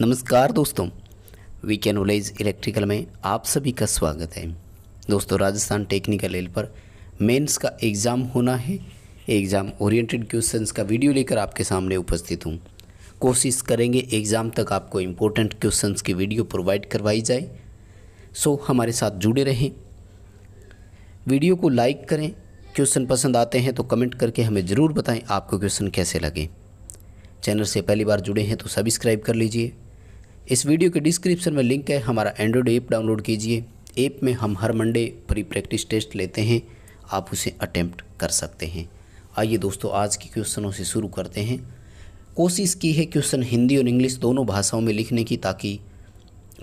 नमस्कार दोस्तों वी के नॉलेज इलेक्ट्रिकल में आप सभी का स्वागत है दोस्तों राजस्थान टेक्निकल लेवल पर मेंस का एग्ज़ाम होना है एग्ज़ाम ओरिएंटेड क्वेश्चंस का वीडियो लेकर आपके सामने उपस्थित हूँ कोशिश करेंगे एग्ज़ाम तक आपको इम्पोर्टेंट क्वेश्चंस की वीडियो प्रोवाइड करवाई जाए सो हमारे साथ जुड़े रहें वीडियो को लाइक करें क्वेश्चन पसंद आते हैं तो कमेंट करके हमें ज़रूर बताएं आपको क्वेश्चन कैसे लगे चैनल से पहली बार जुड़े हैं तो सब्सक्राइब कर लीजिए इस वीडियो के डिस्क्रिप्शन में लिंक है हमारा एंड्रॉयड ऐप डाउनलोड कीजिए ऐप में हम हर मंडे प्री प्रैक्टिस टेस्ट लेते हैं आप उसे अटैम्प्ट कर सकते हैं आइए दोस्तों आज के क्वेश्चनों से शुरू करते हैं कोशिश की है क्वेश्चन हिंदी और इंग्लिश दोनों भाषाओं में लिखने की ताकि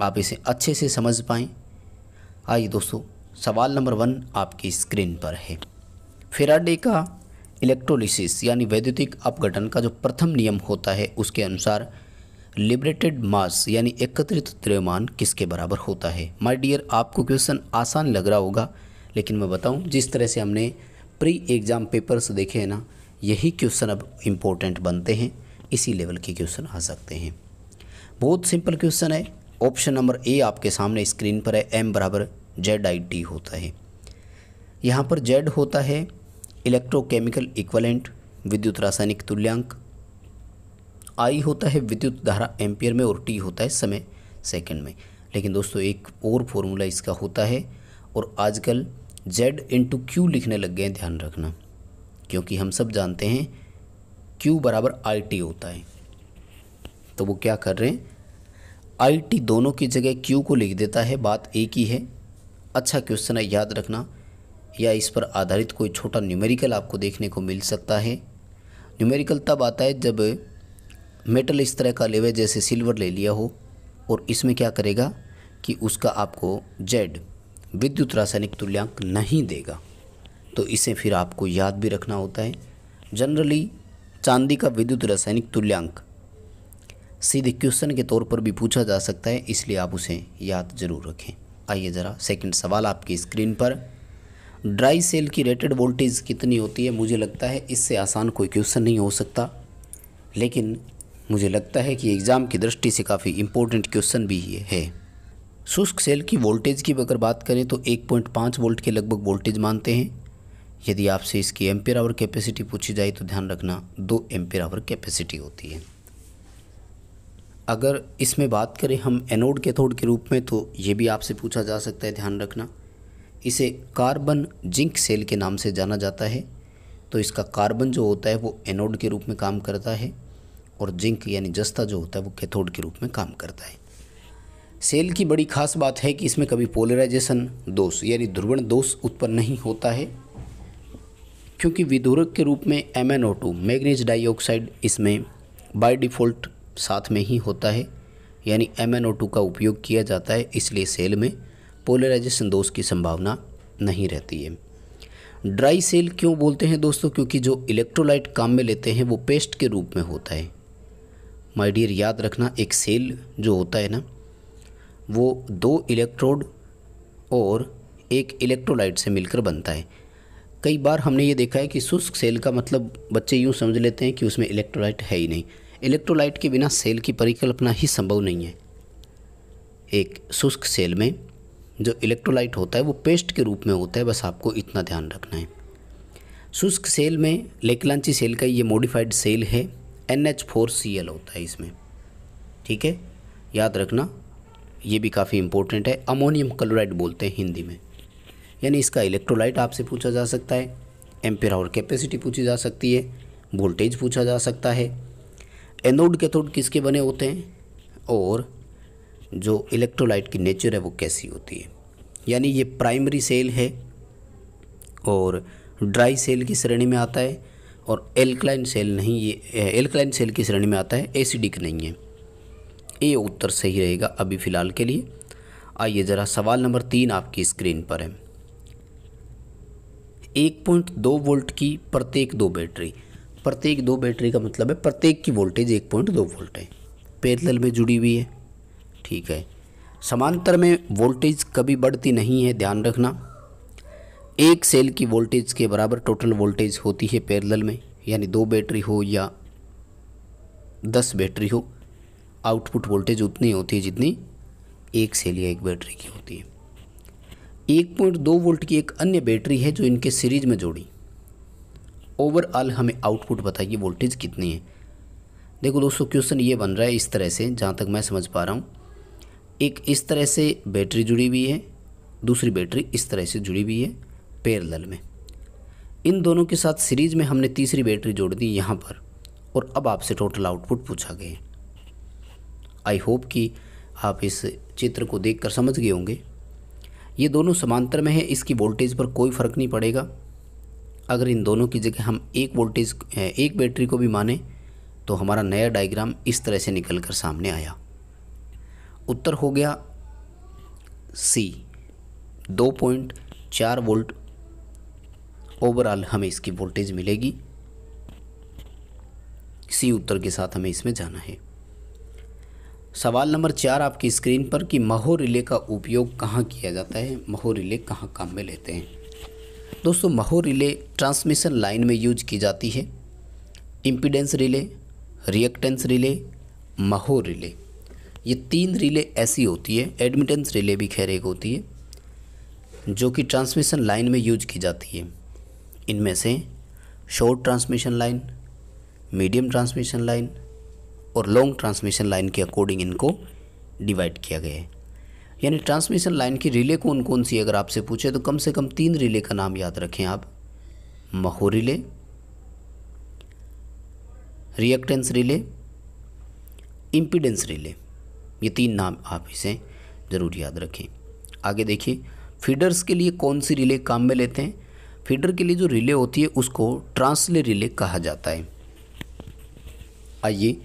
आप इसे अच्छे से समझ पाएँ आइए दोस्तों सवाल नंबर वन आपकी स्क्रीन पर है फेराडे का इलेक्ट्रोलिसिस यानी वैद्युतिक अपघटन का जो प्रथम नियम होता है उसके अनुसार लिबरेटेड मास यानी एकत्रित द्रव्यमान किसके बराबर होता है माय डियर आपको क्वेश्चन आसान लग रहा होगा लेकिन मैं बताऊं जिस तरह से हमने प्री एग्ज़ाम पेपर्स देखे हैं ना यही क्वेश्चन अब इम्पोर्टेंट बनते हैं इसी लेवल के क्वेश्चन आ सकते हैं बहुत सिंपल क्वेश्चन है ऑप्शन नंबर ए आपके सामने स्क्रीन पर है एम बराबर जेड आई टी होता है यहाँ पर जेड होता है इलेक्ट्रोकेमिकल इक्वलेंट विद्युत रासायनिक तुल्यांक आई होता है विद्युत धारा एम्पियर में और टी होता है समय सेकंड में लेकिन दोस्तों एक और फॉर्मूला इसका होता है और आजकल जेड इंटू क्यू लिखने लग गए हैं ध्यान रखना क्योंकि हम सब जानते हैं क्यू बराबर आई टी होता है तो वो क्या कर रहे हैं आई टी दोनों की जगह क्यू को लिख देता है बात एक ही है अच्छा क्वेश्चन है याद रखना या इस पर आधारित कोई छोटा न्यूमेरिकल आपको देखने को मिल सकता है न्यूमेरिकल तब आता है जब मेटल इस तरह का लेवे जैसे सिल्वर ले लिया हो और इसमें क्या करेगा कि उसका आपको जेड विद्युत रासायनिक तुल्यांक नहीं देगा तो इसे फिर आपको याद भी रखना होता है जनरली चांदी का विद्युत रासायनिक तुल्यांक सीधे क्वेश्चन के तौर पर भी पूछा जा सकता है इसलिए आप उसे याद जरूर रखें आइए ज़रा सेकंड सवाल आपकी स्क्रीन पर ड्राई सेल की रेटेड वोल्टेज कितनी होती है मुझे लगता है इससे आसान कोई क्वेश्चन नहीं हो सकता लेकिन मुझे लगता है कि एग्ज़ाम की दृष्टि से काफ़ी इम्पोर्टेंट क्वेश्चन भी ये है शुष्क सेल की वोल्टेज की अगर बात करें तो 1.5 वोल्ट के लगभग वोल्टेज मानते हैं यदि आपसे इसकी एम्पेयर आवर कैपेसिटी पूछी जाए तो ध्यान रखना दो एम्पेयर आवर कैपेसिटी होती है अगर इसमें बात करें हम एनोड कैथोड के रूप में तो ये भी आपसे पूछा जा सकता है ध्यान रखना इसे कार्बन जिंक सेल के नाम से जाना जाता है तो इसका कार्बन जो होता है वो एनोड के रूप में काम करता है और जिंक यानी जस्ता जो होता है वो कैथोड के रूप में काम करता है सेल की बड़ी खास बात है कि इसमें कभी पोलराइजेशन दोष यानी ध्रुवण दोष उत्पन्न नहीं होता है क्योंकि विदूरक के रूप में M N O two manganese dioxide इसमें बाय डिफ़ॉल्ट साथ में ही होता है यानी एम एन टू का उपयोग किया जाता है इसलिए सेल में पोलराइजेशन दोष की संभावना नहीं रहती है ड्राई सेल क्यों बोलते हैं दोस्तों क्योंकि जो इलेक्ट्रोलाइट काम में लेते हैं वो पेस्ट के रूप में होता है माय डियर याद रखना एक सेल जो होता है ना वो दो इलेक्ट्रोड और एक इलेक्ट्रोलाइट से मिलकर बनता है कई बार हमने ये देखा है कि शुष्क सेल का मतलब बच्चे यूँ समझ लेते हैं कि उसमें इलेक्ट्रोलाइट है ही नहीं इलेक्ट्रोलाइट के बिना सेल की परिकल्पना ही संभव नहीं है एक शुष्क सेल में जो इलेक्ट्रोलाइट होता है वो पेस्ट के रूप में होता है बस आपको इतना ध्यान रखना है शुष्क सेल में लेकलांची सेल का ये मॉडिफाइड सेल है N H four C L होता है इसमें ठीक है याद रखना ये भी काफ़ी इंपॉर्टेंट है अमोनियम क्लोराइड बोलते हैं हिंदी में यानी इसका इलेक्ट्रोलाइट आपसे पूछा जा सकता है एम्पेयर और कैपेसिटी पूछी जा सकती है वोल्टेज पूछा जा सकता है एनोड कैथोड किसके बने होते हैं और जो इलेक्ट्रोलाइट की नेचर है वो कैसी होती है यानी ये प्राइमरी सेल है और ड्राई सेल की श्रेणी में आता है और एल्कलाइन सेल नहीं ये एल्कलाइन eh, सेल की श्रेणी में आता है एसिडिक नहीं है ये उत्तर सही रहेगा अभी फ़िलहाल के लिए आइए ज़रा सवाल नंबर तीन आपकी स्क्रीन पर है एक पॉइंट दो वोल्ट की प्रत्येक दो बैटरी प्रत्येक दो बैटरी का मतलब है प्रत्येक की वोल्टेज एक पॉइंट दो वोल्ट है पैदल में जुड़ी हुई है ठीक है समांतर में वोल्टेज कभी बढ़ती नहीं है ध्यान रखना एक सेल की वोल्टेज के बराबर टोटल वोल्टेज होती है पैरेलल में यानी दो बैटरी हो या दस बैटरी हो आउटपुट वोल्टेज उतनी होती है जितनी एक सेल या एक बैटरी की होती है एक पॉइंट दो वोल्ट की एक अन्य बैटरी है जो इनके सीरीज में जोड़ी ओवरऑल हमें आउटपुट बताइए वोल्टेज कितनी है देखो दोस्तों क्वेश्चन ये बन रहा है इस तरह से जहाँ तक मैं समझ पा रहा हूँ एक इस तरह से बैटरी जुड़ी हुई है दूसरी बैटरी इस तरह से जुड़ी हुई है पैरेलल में इन दोनों के साथ सीरीज में हमने तीसरी बैटरी जोड़ दी यहाँ पर और अब आपसे टोटल आउटपुट पूछा गया आई होप कि आप इस चित्र को देखकर समझ गए होंगे ये दोनों समांतर में है इसकी वोल्टेज पर कोई फ़र्क नहीं पड़ेगा अगर इन दोनों की जगह हम एक वोल्टेज एक बैटरी को भी माने तो हमारा नया डायग्राम इस तरह से निकल कर सामने आया उत्तर हो गया सी दो पॉइंट चार वोल्ट ओवरऑल हमें इसकी वोल्टेज मिलेगी सी उत्तर के साथ हमें इसमें जाना है सवाल नंबर चार आपकी स्क्रीन पर कि महो रिले का उपयोग कहाँ किया जाता है महो रिले कहाँ काम में लेते हैं दोस्तों महो रिले ट्रांसमिशन लाइन में यूज की जाती है impedance relay reactance relay mho relay ये तीन रिले ऐसी होती है एडमिटेंस रिले भी खैर एक होती है जो कि ट्रांसमिशन लाइन में यूज की जाती है इनमें से short transmission line medium transmission line और लॉन्ग ट्रांसमिशन लाइन के अकॉर्डिंग इनको डिवाइड किया गया है यानी ट्रांसमिशन लाइन की रिले कौन कौन सी अगर आपसे पूछे तो कम से कम तीन रिले का नाम याद रखें आप mho relay reactance relay impedance relay ये तीन नाम आप इसे ज़रूर याद रखें आगे देखिए फीडर्स के लिए कौन सी रिले काम में लेते हैं फीडर के लिए जो रिले होती है उसको ट्रांसले रिले कहा जाता है आइए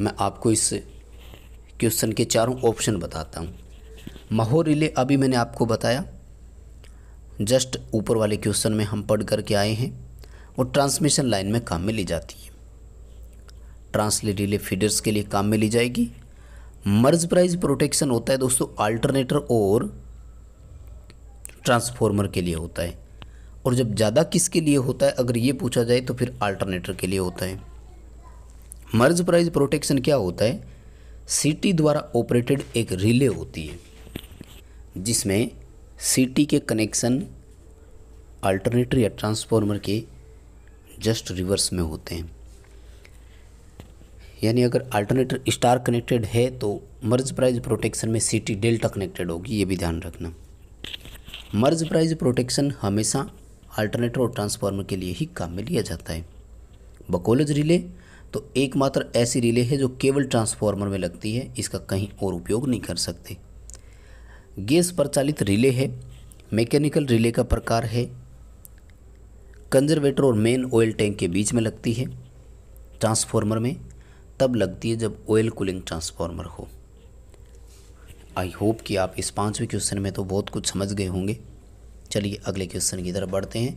मैं आपको इस क्वेश्चन के चारों ऑप्शन बताता हूँ महो रिले अभी मैंने आपको बताया जस्ट ऊपर वाले क्वेश्चन में हम पढ़ करके आए हैं और ट्रांसमिशन लाइन में काम में ली जाती है ट्रांसले रिले फीडर्स के लिए काम में ली जाएगी मर्ज प्राइज प्रोटेक्शन होता है दोस्तों अल्टरनेटर और ट्रांसफॉर्मर के लिए होता है और जब ज़्यादा किसके लिए होता है अगर ये पूछा जाए तो फिर आल्टरनेटर के लिए होता है मर्ज प्राइज प्रोटेक्शन क्या होता है सिटी द्वारा ऑपरेटेड एक रिले होती है जिसमें सिटी के कनेक्शन अल्टरनेटर या ट्रांसफार्मर के जस्ट रिवर्स में होते हैं यानी अगर अल्टरनेटर स्टार कनेक्टेड है तो मर्ज प्राइज प्रोटेक्शन में सिटी डेल्टा कनेक्टेड होगी ये भी ध्यान रखना मर्ज प्राइज प्रोटेक्शन हमेशा अल्टरनेटर और ट्रांसफार्मर के लिए ही काम में लिया जाता है बकोलज रिले तो एकमात्र ऐसी रिले है जो केवल ट्रांसफार्मर में लगती है इसका कहीं और उपयोग नहीं कर सकते गैस प्रचालित रिले है मैकेनिकल रिले का प्रकार है कंजर्वेटर और मेन ऑयल टैंक के बीच में लगती है ट्रांसफार्मर में तब लगती है जब ऑयल कूलिंग ट्रांसफार्मर हो आई होप कि आप इस पांचवें क्वेश्चन में तो बहुत कुछ समझ गए होंगे चलिए अगले क्वेश्चन की तरफ बढ़ते हैं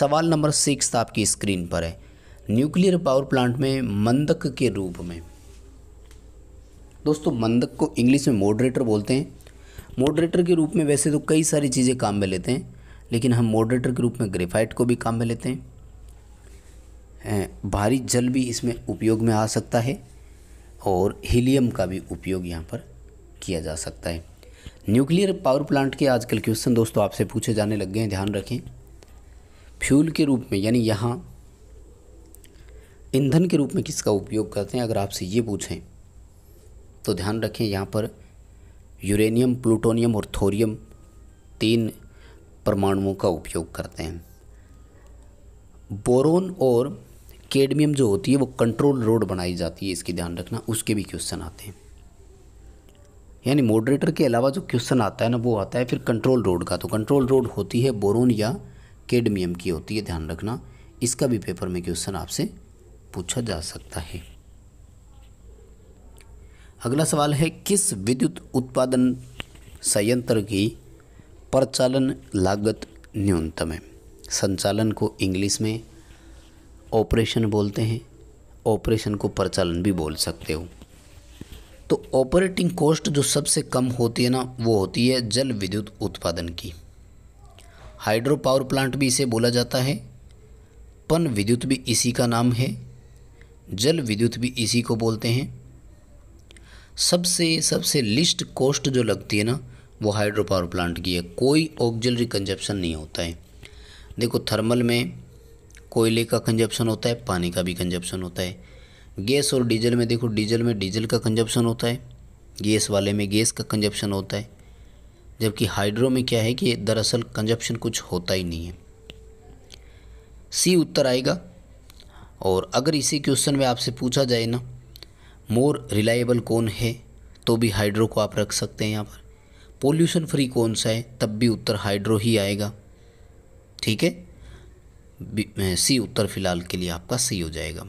सवाल नंबर सिक्स तो आपकी स्क्रीन पर है न्यूक्लियर पावर प्लांट में मंदक के रूप में दोस्तों मंदक को इंग्लिश में मॉडरेटर बोलते हैं मॉडरेटर के रूप में वैसे तो कई सारी चीज़ें काम में लेते हैं लेकिन हम मॉडरेटर के रूप में ग्रेफाइट को भी काम में लेते हैं भारी जल भी इसमें उपयोग में आ सकता है और हीलियम का भी उपयोग यहाँ पर किया जा सकता है न्यूक्लियर पावर प्लांट के आजकल क्वेश्चन दोस्तों आपसे पूछे जाने लग गए हैं ध्यान रखें फ्यूल के रूप में यानी यहाँ ईंधन के रूप में किसका उपयोग करते हैं अगर आपसे ये पूछें तो ध्यान रखें यहाँ पर यूरेनियम प्लूटोनियम और थोरियम तीन परमाणुओं का उपयोग करते हैं बोरोन और केडमियम जो होती है वो कंट्रोल रोड बनाई जाती है इसकी ध्यान रखना उसके भी क्वेश्चन आते हैं यानी मॉडरेटर के अलावा जो क्वेश्चन आता है ना वो आता है फिर कंट्रोल रोड का तो कंट्रोल रोड होती है बोरोन या केडमियम की होती है ध्यान रखना इसका भी पेपर में क्वेश्चन आपसे पूछा जा सकता है अगला सवाल है किस विद्युत उत्पादन संयंत्र की प्रचालन लागत न्यूनतम है संचालन को इंग्लिश में ऑपरेशन बोलते हैं ऑपरेशन को प्रचालन भी बोल सकते हो तो ऑपरेटिंग कॉस्ट जो सबसे कम होती है ना वो होती है जल विद्युत उत्पादन की हाइड्रो पावर प्लांट भी इसे बोला जाता है पन विद्युत भी इसी का नाम है जल विद्युत भी इसी को बोलते हैं सबसे सबसे लिस्ट कॉस्ट जो लगती है ना वो हाइड्रो पावर प्लांट की है कोई ऑक्जलरी कंजप्शन नहीं होता है देखो थर्मल में कोयले का कंजप्शन होता है पानी का भी कंजप्शन होता है गैस और डीजल में देखो डीजल में डीजल का कंजप्शन होता है गैस वाले में गैस का कंजप्शन होता है जबकि हाइड्रो में क्या है कि दरअसल कंजप्शन कुछ होता ही नहीं है सी उत्तर आएगा और अगर इसी क्वेश्चन में आपसे पूछा जाए ना मोर रिलायबल कौन है तो भी हाइड्रो को आप रख सकते हैं यहाँ पर पोल्यूशन फ्री कौन सा है तब भी उत्तर हाइड्रो ही आएगा ठीक है सी उत्तर फ़िलहाल के लिए आपका सही हो जाएगा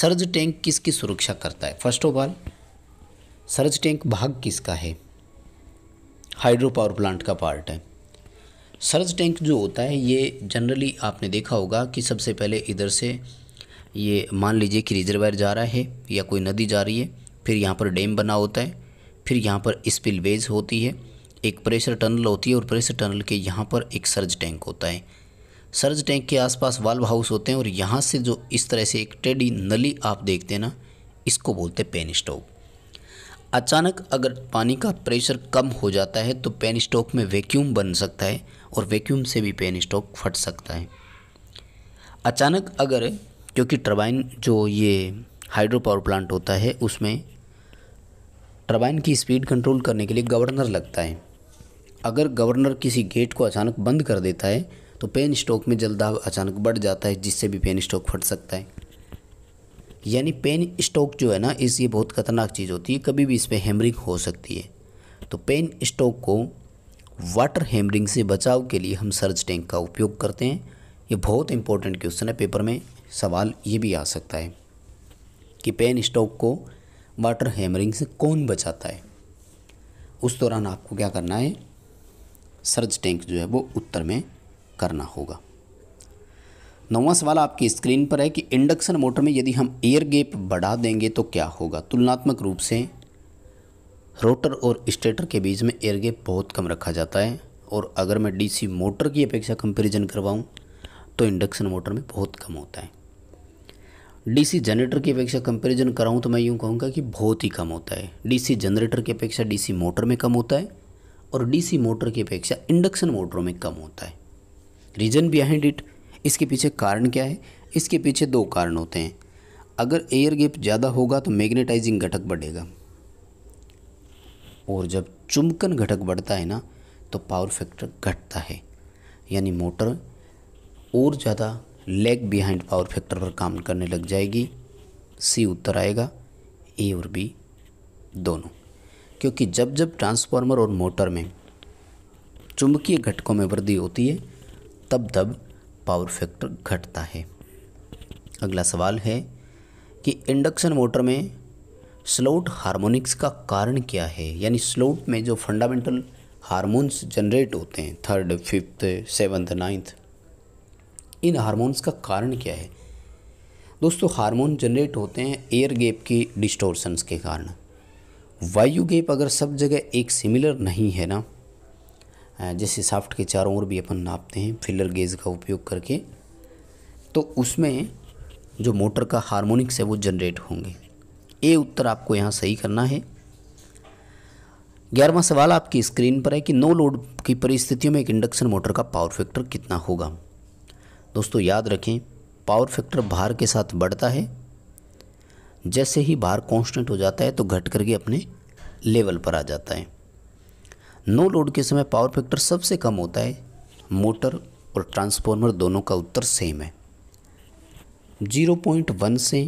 सर्ज टैंक किसकी सुरक्षा करता है first of all surge tank भाग किसका है हाइड्रो पावर प्लांट का पार्ट है सर्ज टैंक जो होता है ये जनरली आपने देखा होगा कि सबसे पहले इधर से ये मान लीजिए कि रिजर्वायर जा रहा है या कोई नदी जा रही है फिर यहाँ पर डैम बना होता है फिर यहाँ पर स्पिलवेज होती है एक प्रेशर टनल होती है और प्रेशर टनल के यहाँ पर एक सर्ज टैंक होता है सर्ज टैंक के आसपास वाल्व हाउस होते हैं और यहाँ से जो इस तरह से एक टेडी नली आप देखते हैं ना इसको बोलते हैं पेन स्टोव अचानक अगर पानी का प्रेशर कम हो जाता है तो पेन स्टोव में वैक्यूम बन सकता है और वैक्यूम से भी पेन स्टोव फट सकता है अचानक अगर क्योंकि टर्बाइन जो ये हाइड्रो पावर प्लांट होता है उसमें टर्बाइन की स्पीड कंट्रोल करने के लिए गवर्नर लगता है अगर गवर्नर किसी गेट को अचानक बंद कर देता है तो पेन स्ट्रोक में दाब अचानक बढ़ जाता है जिससे भी पेन स्ट्रोक फट सकता है यानी पेन स्ट्रोक जो है ना इस ये बहुत खतरनाक चीज़ होती है कभी भी इस पर हेमरिंग हो सकती है तो पेन स्ट्रोक को वाटर हेमरिंग से बचाव के लिए हम सर्ज टैंक का उपयोग करते हैं ये बहुत इंपॉर्टेंट क्वेश्चन है पेपर में सवाल ये भी आ सकता है कि पेन स्टोक को वाटर हैमरिंग से कौन बचाता है उस दौरान आपको क्या करना है सर्ज टैंक जो है वो उत्तर में करना होगा नौवा सवाल आपकी स्क्रीन पर है कि इंडक्शन मोटर में यदि हम एयर गेप बढ़ा देंगे तो क्या होगा तुलनात्मक रूप से रोटर और स्टेटर के बीच में एयर गेप बहुत कम रखा जाता है और अगर मैं डीसी मोटर की अपेक्षा कंपेरिजन करवाऊँ तो इंडक्शन मोटर में बहुत कम होता है डीसी जनरेटर की अपेक्षा कंपेरिजन कराऊँ तो मैं यूँ कहूँगा कि बहुत ही कम होता है डी जनरेटर की अपेक्षा डी मोटर में कम होता है और डी मोटर की अपेक्षा इंडक्शन मोटरों में कम होता है रीज़न बिहाइंड इट इसके पीछे कारण क्या है इसके पीछे दो कारण होते हैं अगर एयर गैप ज़्यादा होगा तो मैग्नेटाइजिंग घटक बढ़ेगा और जब चुंबकन घटक बढ़ता है ना तो पावर फैक्टर घटता है यानी मोटर और ज़्यादा लेग बिहाइंड पावर फैक्टर पर काम करने लग जाएगी सी उत्तर आएगा ए और बी दोनों क्योंकि जब जब ट्रांसफार्मर और मोटर में चुंबकीय घटकों में वृद्धि होती है तब तब पावर फैक्टर घटता है अगला सवाल है कि इंडक्शन मोटर में स्लोट हार्मोनिक्स का कारण क्या है यानी स्लोट में जो फंडामेंटल हार्मोन्स जनरेट होते हैं थर्ड फिफ्थ सेवन्थ नाइन्थ इन हार्मोन्स का कारण क्या है दोस्तों हार्मोन जनरेट होते हैं एयर गैप की डिस्टोर्सन्स के कारण वायु गैप अगर सब जगह एक सिमिलर नहीं है ना जैसे साफ्ट के चारों ओर भी अपन नापते हैं फिलर गेज का उपयोग करके तो उसमें जो मोटर का हारमोनिक्स है वो जनरेट होंगे ये उत्तर आपको यहाँ सही करना है ग्यारहवा सवाल आपकी स्क्रीन पर है कि नो लोड की परिस्थितियों में एक इंडक्शन मोटर का पावर फैक्टर कितना होगा दोस्तों याद रखें पावर फैक्टर भार के साथ बढ़ता है जैसे ही भार कांस्टेंट हो जाता है तो घट करके अपने लेवल पर आ जाता है नो लोड के समय पावर फैक्टर सबसे कम होता है मोटर और ट्रांसफार्मर दोनों का उत्तर सेम है 0.1 से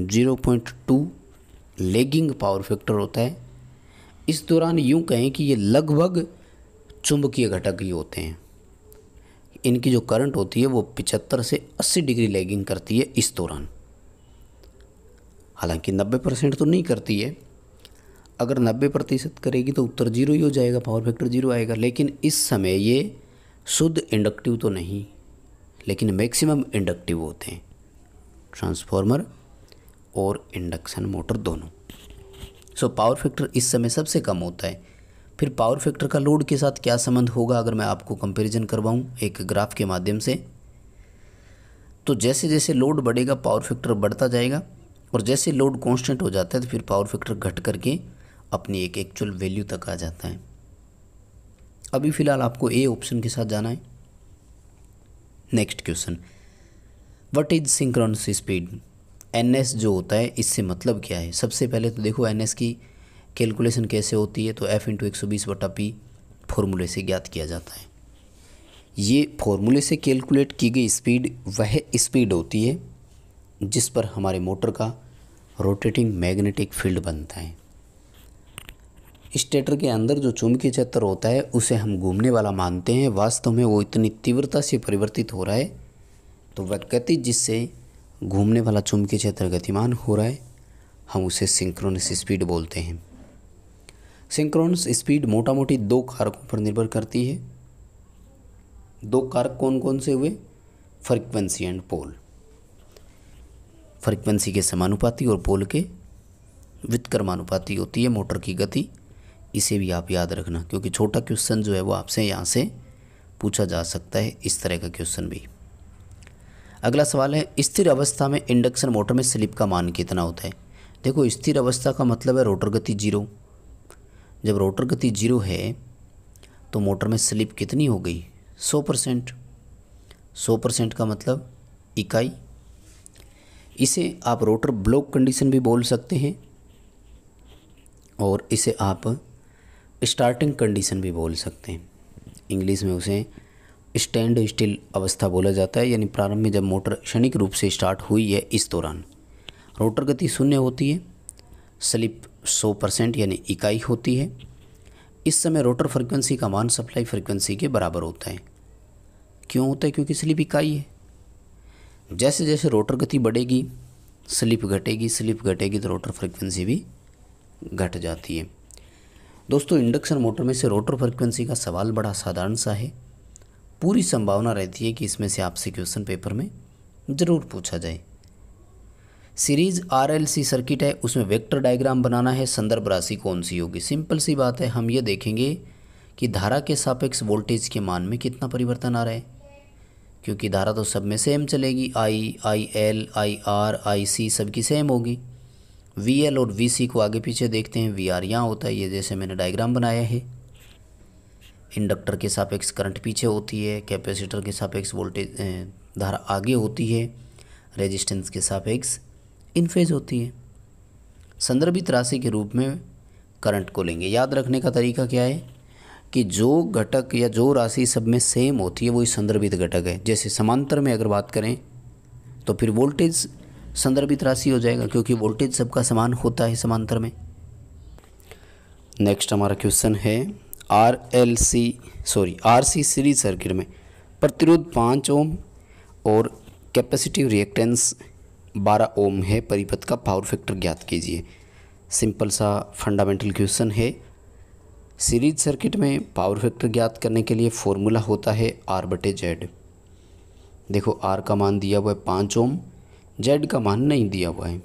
0.2 लेगिंग पावर फैक्टर होता है इस दौरान यूं कहें कि ये लगभग चुंबकीय घटक ही होते हैं इनकी जो करंट होती है वो 75 से 80 डिग्री लेगिंग करती है इस दौरान हालांकि 90 परसेंट तो नहीं करती है अगर 90 प्रतिशत करेगी तो उत्तर जीरो ही हो जाएगा पावर फैक्टर जीरो आएगा लेकिन इस समय ये शुद्ध इंडक्टिव तो नहीं लेकिन मैक्सिमम इंडक्टिव होते हैं ट्रांसफार्मर और इंडक्शन मोटर दोनों सो पावर फैक्टर इस समय सबसे कम होता है फिर पावर फैक्टर का लोड के साथ क्या संबंध होगा अगर मैं आपको कंपेरिजन करवाऊँ एक ग्राफ के माध्यम से तो जैसे जैसे लोड बढ़ेगा पावर फैक्टर बढ़ता जाएगा और जैसे लोड कांस्टेंट हो जाता है तो फिर पावर फैक्टर घट करके अपनी एक एक्चुअल वैल्यू तक आ जाता है अभी फ़िलहाल आपको ए ऑप्शन के साथ जाना है next question what is synchronous speed N S जो होता है इससे मतलब क्या है सबसे पहले तो देखो एन एस की कैलकुलेशन कैसे होती है तो एफ़ इंटू एक सौ बीस वटा पी फॉर्मूले से ज्ञात किया जाता है ये फॉर्मूले से कैलकुलेट की गई स्पीड वह स्पीड होती है जिस पर हमारे मोटर का रोटेटिंग मैग्नेटिक फील्ड बनता है स्टेटर के अंदर जो चुंबकीय क्षेत्र होता है उसे हम घूमने वाला मानते हैं वास्तव में वो इतनी तीव्रता से परिवर्तित हो रहा है तो वह गति जिससे घूमने वाला चुंबकीय क्षेत्र गतिमान हो रहा है हम उसे सिंक्रोनस स्पीड बोलते हैं सिंक्रोनस स्पीड मोटा मोटी दो कारकों पर निर्भर करती है दो कारक कौन कौन से हुए फ्रिक्वेंसी एंड पोल फ्रिक्वेंसी के समानुपाती और पोल के वित्कर्मानुपाती होती है मोटर की गति इसे भी आप याद रखना क्योंकि छोटा क्वेश्चन जो है वो आपसे यहाँ से पूछा जा सकता है इस तरह का क्वेश्चन भी अगला सवाल है स्थिर अवस्था में इंडक्शन मोटर में स्लिप का मान कितना होता है देखो स्थिर अवस्था का मतलब है रोटर गति जीरो जब रोटर गति जीरो है तो मोटर में स्लिप कितनी हो गई सौ परसेंट सौ परसेंट का मतलब इकाई इसे आप रोटर ब्लॉक कंडीशन भी बोल सकते हैं और इसे आप स्टार्टिंग कंडीशन भी बोल सकते हैं इंग्लिश में उसे स्टैंड स्टिल अवस्था बोला जाता है यानी प्रारंभ में जब मोटर क्षणिक रूप से स्टार्ट हुई है इस दौरान रोटर गति शून्य होती है स्लिप 100 परसेंट यानी इकाई होती है इस समय रोटर फ्रीक्वेंसी का मान सप्लाई फ्रीक्वेंसी के बराबर होता है क्यों होता है क्योंकि स्लिप इकाई है जैसे जैसे रोटर गति बढ़ेगी स्लिप घटेगी स्लिप घटेगी तो रोटर फ्रीक्वेंसी भी घट जाती है दोस्तों इंडक्शन मोटर में से रोटर फ्रिक्वेंसी का सवाल बड़ा साधारण सा है पूरी संभावना रहती है कि इसमें से आपसे क्वेश्चन पेपर में ज़रूर पूछा जाए सीरीज आरएलसी सर्किट है उसमें वेक्टर डायग्राम बनाना है संदर्भ राशि कौन सी होगी सिंपल सी बात है हम ये देखेंगे कि धारा के सापेक्ष वोल्टेज के मान में कितना परिवर्तन आ रहा है क्योंकि धारा तो सब में सेम चलेगी आई आई एल आई आर आई सी सबकी सेम होगी वी एल और वी सी को आगे पीछे देखते हैं वी आर यहाँ होता है ये जैसे मैंने डायग्राम बनाया है इंडक्टर के सापेक्ष करंट पीछे होती है कैपेसिटर के सापेक्ष वोल्टेज धारा आगे होती है रेजिस्टेंस के सापेक्ष इन फेज होती है संदर्भित राशि के रूप में करंट को लेंगे याद रखने का तरीका क्या है कि जो घटक या जो राशि सब में सेम होती है वही संदर्भित घटक है जैसे समांतर में अगर बात करें तो फिर वोल्टेज संदर्भित राशि हो जाएगा क्योंकि वोल्टेज सबका समान होता है समांतर में नेक्स्ट हमारा क्वेश्चन है R L C sorry R C series circuit में प्रतिरोध पाँच ओम और कैपेसिटिव रिएक्टेंस बारह ओम है परिपथ का पावर फैक्टर ज्ञात कीजिए सिंपल सा फंडामेंटल क्वेश्चन है सीरीज सर्किट में पावर फैक्टर ज्ञात करने के लिए फॉर्मूला होता है आर बटे जेड देखो आर का मान दिया हुआ है पाँच ओम जेड का मान नहीं दिया हुआ है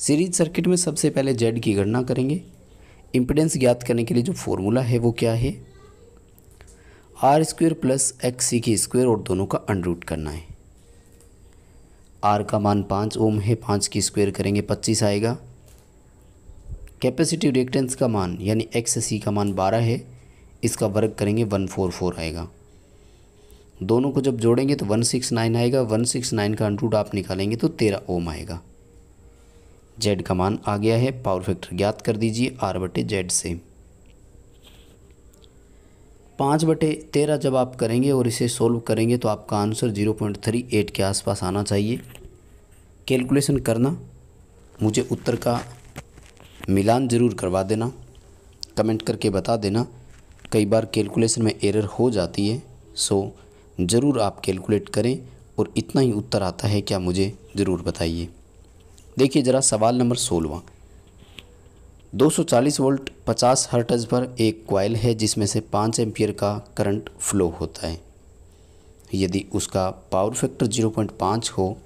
सीरीज सर्किट में सबसे पहले जेड की गणना करेंगे इम्पिडेंस ज्ञात करने के लिए जो फॉर्मूला है वो क्या है R square plus X C की स्क्वेयर और दोनों का अनरूट करना है आर का मान पाँच ओम है पाँच की स्क्वेयर करेंगे पच्चीस आएगा कैपेसिटिव रिएक्टेंस का मान यानी एक्स सी का मान बारह है इसका वर्ग करेंगे वन फोर फोर आएगा दोनों को जब जोड़ेंगे तो वन सिक्स नाइन आएगा वन सिक्स नाइन का अंडरूट आप निकालेंगे तो तेरह ओम आएगा जेड का मान आ गया है पावर फैक्टर ज्ञात कर दीजिए आर बटे जेड से पाँच बटे तेरह जब आप करेंगे और इसे सोल्व करेंगे तो आपका answer zero point three eight के आसपास आना चाहिए कैलकुलेशन करना मुझे उत्तर का मिलान ज़रूर करवा देना कमेंट करके बता देना कई बार कैलकुलेशन में एरर हो जाती है सो ज़रूर आप कैलकुलेट करें और इतना ही उत्तर आता है क्या मुझे ज़रूर बताइए देखिए ज़रा सवाल नंबर सोलवा 240 वोल्ट 50 हर्टज पर एक क्वाइल है जिसमें से 5 एम्पियर का करंट फ्लो होता है यदि उसका पावर फैक्टर 0.5 हो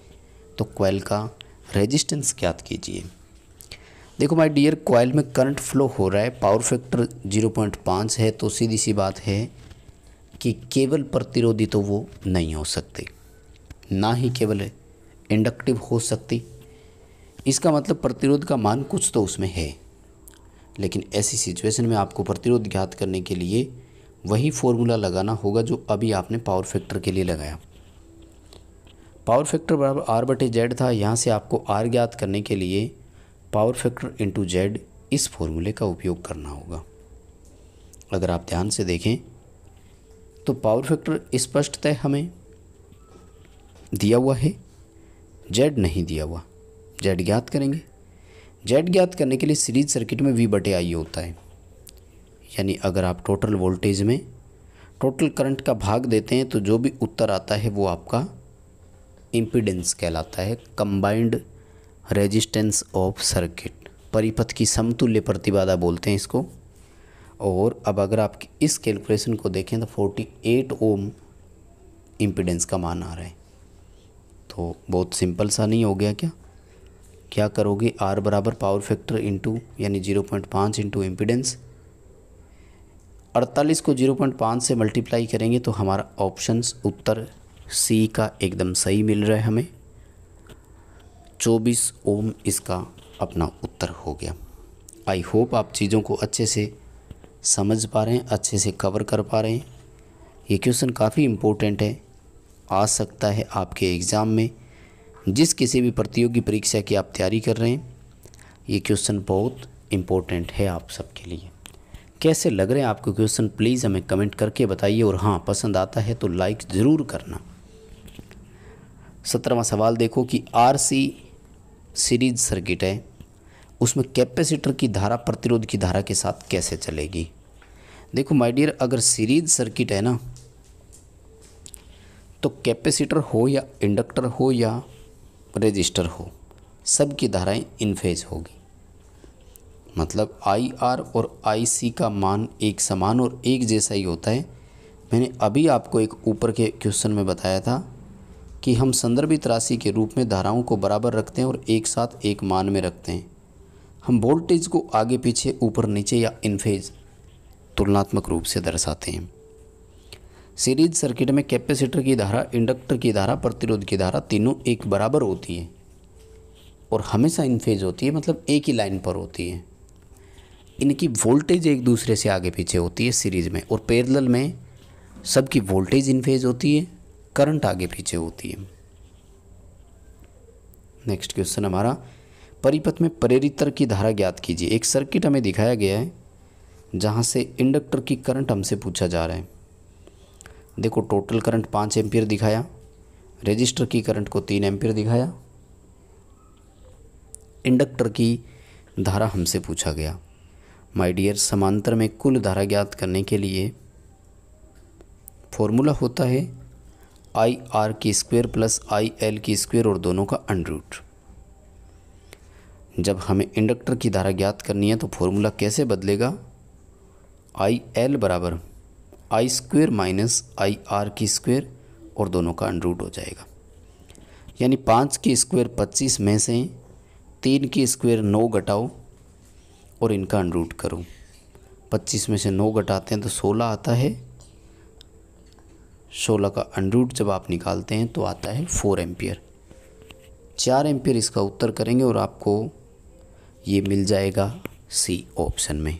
तो क्वाइल का रेजिस्टेंस ज्ञात कीजिए देखो माय डियर क्वाइल में करंट फ्लो हो रहा है पावर फैक्टर 0.5 है तो सीधी सी बात है कि केवल प्रतिरोधी तो वो नहीं हो सकते ना ही केवल इंडक्टिव हो सकती इसका मतलब प्रतिरोध का मान कुछ तो उसमें है लेकिन ऐसी सिचुएशन में आपको प्रतिरोध ज्ञात करने के लिए वही फॉर्मूला लगाना होगा जो अभी आपने पावर फैक्टर के लिए लगाया पावर फैक्टर बराबर आर बटे जेड था यहाँ से आपको आर ज्ञात करने के लिए पावर फैक्टर इंटू जेड इस फॉर्मूले का उपयोग करना होगा अगर आप ध्यान से देखें तो पावर फैक्टर स्पष्टतः हमें दिया हुआ है जेड नहीं दिया हुआ जेड ज्ञात करेंगे जेड ज्ञात करने के लिए सीरीज सर्किट में वी बटे आई होता है यानी अगर आप टोटल वोल्टेज में टोटल करंट का भाग देते हैं तो जो भी उत्तर आता है वो आपका इम्पिडेंस कहलाता है कंबाइंड रेजिस्टेंस ऑफ सर्किट परिपथ की समतुल्य प्रतिबाधा बोलते हैं इसको और अब अगर आप इस कैलकुलेशन को देखें तो 48 ओम इम्पिडेंस का मान आ रहा है तो बहुत सिंपल सा नहीं हो गया क्या क्या करोगे आर बराबर पावर फैक्टर इंटू यानी जीरो पॉइंट पाँच इंटू एम्पिडेंस अड़तालीस को जीरो पॉइंट पाँच से मल्टीप्लाई करेंगे तो हमारा ऑप्शंस उत्तर सी का एकदम सही मिल रहा है हमें चौबीस ओम इसका अपना उत्तर हो गया आई होप आप चीज़ों को अच्छे से समझ पा रहे हैं अच्छे से कवर कर पा रहे हैं ये क्वेश्चन काफ़ी इम्पोर्टेंट है आ सकता है आपके एग्ज़ाम में जिस किसी भी प्रतियोगी परीक्षा की आप तैयारी कर रहे हैं ये क्वेश्चन बहुत इम्पोर्टेंट है आप सबके लिए कैसे लग रहे हैं आपको क्वेश्चन प्लीज़ हमें कमेंट करके बताइए और हाँ पसंद आता है तो लाइक ज़रूर करना सत्रहवा सवाल देखो कि आरसी सीरीज सर्किट है उसमें कैपेसिटर की धारा प्रतिरोध की धारा के साथ कैसे चलेगी देखो माय डियर अगर सीरीज सर्किट है ना तो कैपेसिटर हो या इंडक्टर हो या रजिस्टर हो सब की धाराएं इनफेज होगी मतलब आई आर और आई सी का मान एक समान और एक जैसा ही होता है मैंने अभी आपको एक ऊपर के क्वेश्चन में बताया था कि हम संदर्भित राशि के रूप में धाराओं को बराबर रखते हैं और एक साथ एक मान में रखते हैं हम वोल्टेज को आगे पीछे ऊपर नीचे या इनफेज तुलनात्मक रूप से दर्शाते हैं सीरीज सर्किट में कैपेसिटर की धारा इंडक्टर की धारा प्रतिरोध की धारा तीनों एक बराबर होती है और हमेशा इनफेज होती है मतलब एक ही लाइन पर होती है इनकी वोल्टेज एक दूसरे से आगे पीछे होती है सीरीज में और पैरेलल में सबकी वोल्टेज इनफेज होती है करंट आगे पीछे होती है नेक्स्ट क्वेश्चन हमारा परिपथ में प्रेरित की धारा ज्ञात कीजिए एक सर्किट हमें दिखाया गया है जहाँ से इंडक्टर की करंट हमसे पूछा जा रहा है देखो टोटल करंट पाँच एम्पियर दिखाया रजिस्टर की करंट को तीन एम्पियर दिखाया इंडक्टर की धारा हमसे पूछा गया माय डियर समांतर में कुल धारा ज्ञात करने के लिए फॉर्मूला होता है आई आर की स्क्वेयर प्लस आई एल की स्क्वेयर और दोनों का अंडरूट जब हमें इंडक्टर की धारा ज्ञात करनी है तो फॉर्मूला कैसे बदलेगा आई एल बराबर I square minus I R की स्क्वेयर और दोनों का अनरूट हो जाएगा यानी पाँच की स्क्वेयर पच्चीस में से तीन की स्क्वेयर नौ घटाओ और इनका अनरूट करो पच्चीस में से नौ घटाते हैं तो सोलह आता है सोलह का अनरूट जब आप निकालते हैं तो आता है फोर एम्पियर चार एम्पियर इसका उत्तर करेंगे और आपको ये मिल जाएगा सी ऑप्शन में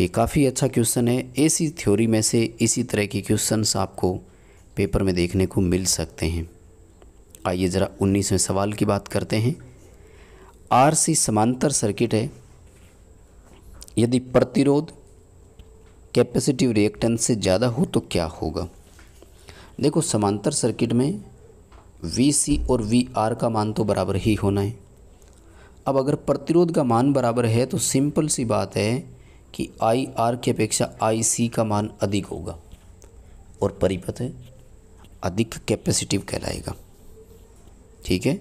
ये काफ़ी अच्छा क्वेश्चन है ऐसी थ्योरी में से इसी तरह के क्वेश्चंस आपको पेपर में देखने को मिल सकते हैं आइए ज़रा उन्नीसवें सवाल की बात करते हैं आरसी समांतर सर्किट है यदि प्रतिरोध कैपेसिटिव रिएक्टेंस से ज़्यादा हो तो क्या होगा देखो समांतर सर्किट में वी सी और वी आर का मान तो बराबर ही होना है अब अगर प्रतिरोध का मान बराबर है तो सिंपल सी बात है कि आई आर की अपेक्षा आई सी का मान अधिक होगा और परिपथ अधिक कैपेसिटिव कहलाएगा ठीक है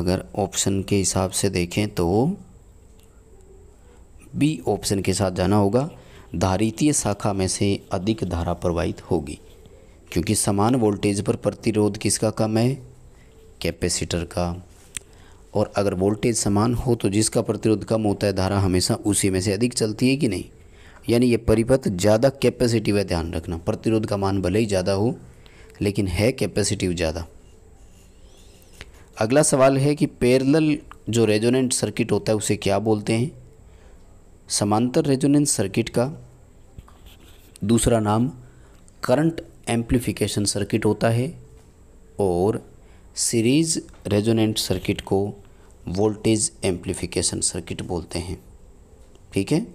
अगर ऑप्शन के हिसाब से देखें तो बी ऑप्शन के साथ जाना होगा धारितीय शाखा में से अधिक धारा प्रवाहित होगी क्योंकि समान वोल्टेज पर प्रतिरोध किसका कम है कैपेसिटर का और अगर वोल्टेज समान हो तो जिसका प्रतिरोध कम होता है धारा हमेशा उसी में से अधिक चलती है कि नहीं यानी ये परिपथ ज़्यादा कैपेसिटिव है ध्यान रखना प्रतिरोध का मान भले ही ज़्यादा हो लेकिन है कैपेसिटिव ज़्यादा अगला सवाल है कि पैरेलल जो रेजोनेंट सर्किट होता है उसे क्या बोलते हैं समांतर रेजोनेंट सर्किट का दूसरा नाम करंट एम्प्लीफिकेशन सर्किट होता है और सीरीज रेजोनेंट सर्किट को वोल्टेज एम्पलीफिकेशन सर्किट बोलते हैं ठीक है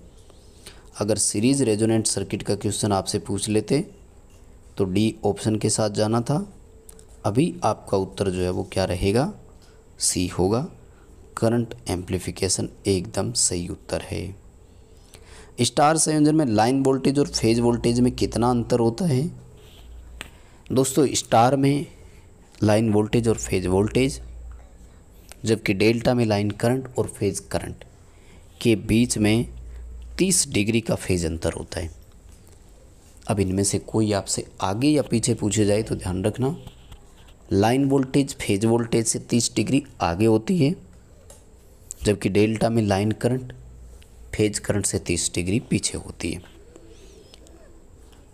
अगर सीरीज रेजोनेंट सर्किट का क्वेश्चन आपसे पूछ लेते तो डी ऑप्शन के साथ जाना था अभी आपका उत्तर जो है वो क्या रहेगा सी होगा करंट एम्पलीफिकेशन एकदम सही उत्तर है स्टार संयोजन में लाइन वोल्टेज और फेज वोल्टेज में कितना अंतर होता है दोस्तों स्टार में लाइन वोल्टेज और फेज वोल्टेज जबकि डेल्टा में लाइन करंट और फेज करंट के बीच में 30 डिग्री का फेज अंतर होता है अब इनमें से कोई आपसे आगे या पीछे पूछे जाए तो ध्यान रखना लाइन वोल्टेज फेज वोल्टेज से 30 डिग्री आगे होती है जबकि डेल्टा में लाइन करंट फेज करंट से 30 डिग्री पीछे होती है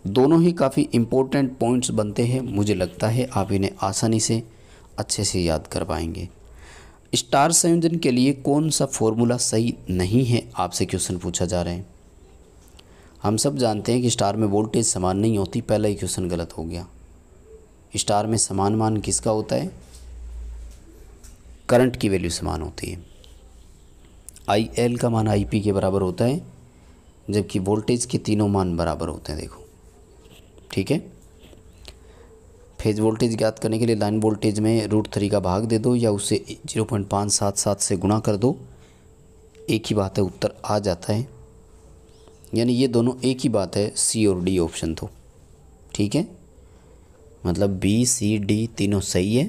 दोनों ही काफ़ी इम्पोर्टेंट पॉइंट्स बनते हैं मुझे लगता है आप इन्हें आसानी से अच्छे से याद कर पाएंगे स्टार संयोजन के लिए कौन सा फॉर्मूला सही नहीं है आपसे क्वेश्चन पूछा जा रहा है हम सब जानते हैं कि स्टार में वोल्टेज समान नहीं होती पहला ही क्वेश्चन गलत हो गया स्टार में समान मान किसका होता है करंट की वैल्यू समान होती है आई एल का मान आई पी के बराबर होता है जबकि वोल्टेज के तीनों मान बराबर होते हैं देखो ठीक है फेज वोल्टेज ज्ञात करने के लिए लाइन वोल्टेज में रूट थ्री का भाग दे दो या उसे जीरो पॉइंट पाँच सात सात से गुणा कर दो एक ही बात है उत्तर आ जाता है यानी ये दोनों एक ही बात है सी और डी ऑप्शन तो ठीक है मतलब बी सी डी तीनों सही है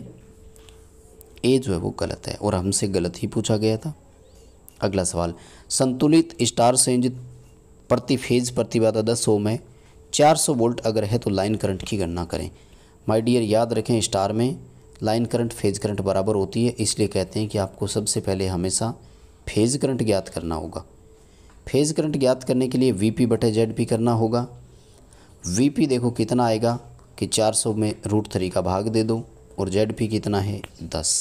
ए जो है वो गलत है और हमसे गलत ही पूछा गया था अगला सवाल संतुलित स्टार संयोजित प्रति फेज प्रतिबाधा दस ओम है 400 वोल्ट अगर है तो लाइन करंट की गणना करें माय डियर याद रखें स्टार में लाइन करंट फेज़ करंट बराबर होती है इसलिए कहते हैं कि आपको सबसे पहले हमेशा फेज़ करंट ज्ञात करना होगा फेज़ करंट ज्ञात करने के लिए वी पी बटे जेड पी करना होगा वी पी देखो कितना आएगा कि 400 में रूट थ्री का भाग दे दो और जेड पी कितना है दस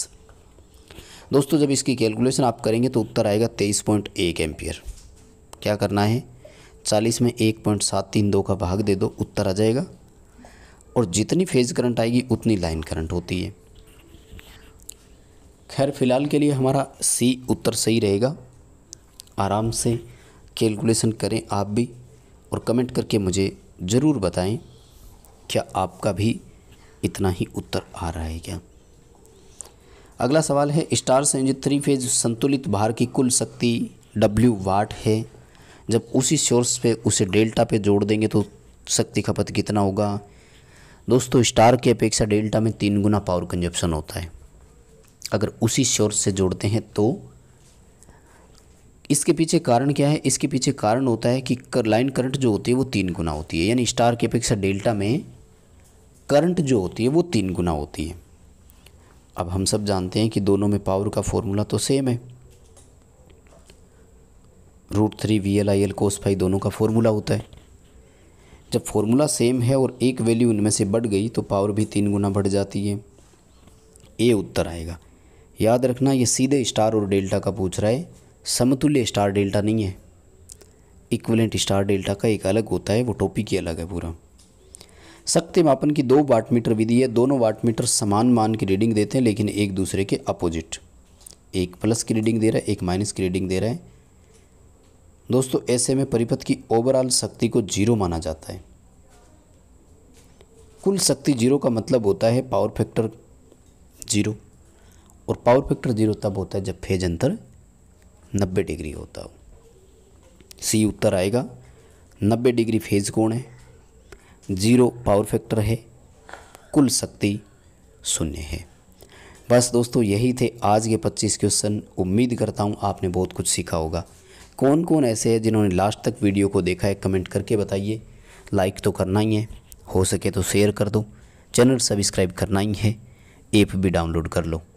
दोस्तों जब इसकी कैलकुलेशन आप करेंगे तो उत्तर आएगा तेईस पॉइंट एक एम्पियर क्या करना है चालीस में एक पॉइंट सात तीन दो का भाग दे दो उत्तर आ जाएगा और जितनी फेज करंट आएगी उतनी लाइन करंट होती है खैर फ़िलहाल के लिए हमारा सी उत्तर सही रहेगा आराम से कैलकुलेशन करें आप भी और कमेंट करके मुझे ज़रूर बताएं क्या आपका भी इतना ही उत्तर आ रहा है क्या अगला सवाल है स्टार संयोजित थ्री फेज संतुलित भार की कुल शक्ति डब्ल्यू वाट है जब उसी सोर्स पे उसे डेल्टा पे जोड़ देंगे तो शक्ति खपत कितना होगा दोस्तों स्टार की अपेक्षा डेल्टा में तीन गुना पावर कंजप्शन होता है अगर उसी सोर्स से जोड़ते हैं तो इसके पीछे कारण क्या है इसके पीछे कारण होता है कि कर लाइन करंट जो होती है वो तीन गुना होती है यानी स्टार की अपेक्षा डेल्टा में करंट जो होती है वो तीन गुना होती है अब हम सब जानते हैं कि दोनों में पावर का फॉर्मूला तो सेम है root three V L I L cos phi दोनों का फॉर्मूला होता है जब फॉर्मूला सेम है और एक वैल्यू उनमें से बढ़ गई तो पावर भी तीन गुना बढ़ जाती है ए उत्तर आएगा याद रखना ये सीधे स्टार और डेल्टा का पूछ रहा है समतुल्य स्टार डेल्टा नहीं है इक्वलेंट स्टार डेल्टा का एक अलग होता है वो टॉपिक ही अलग है पूरा शक्ति मापन की दो वाट मीटर विधि है दोनों वाट मीटर समान मान की रीडिंग देते हैं लेकिन एक दूसरे के अपोजिट एक प्लस की रीडिंग दे रहा है एक माइनस की रीडिंग दे रहा है दोस्तों ऐसे में परिपथ की ओवरऑल शक्ति को जीरो माना जाता है कुल शक्ति जीरो का मतलब होता है पावर फैक्टर जीरो और पावर फैक्टर जीरो तब होता है जब फेज अंतर नब्बे डिग्री होता हो सी उत्तर आएगा नब्बे डिग्री फेज कोण है जीरो पावर फैक्टर है कुल शक्ति शून्य है बस दोस्तों यही थे आज के 25 क्वेश्चन उम्मीद करता हूँ आपने बहुत कुछ सीखा होगा कौन कौन ऐसे हैं जिन्होंने लास्ट तक वीडियो को देखा है कमेंट करके बताइए लाइक तो करना ही है हो सके तो शेयर कर दो चैनल सब्सक्राइब करना ही है ऐप भी डाउनलोड कर लो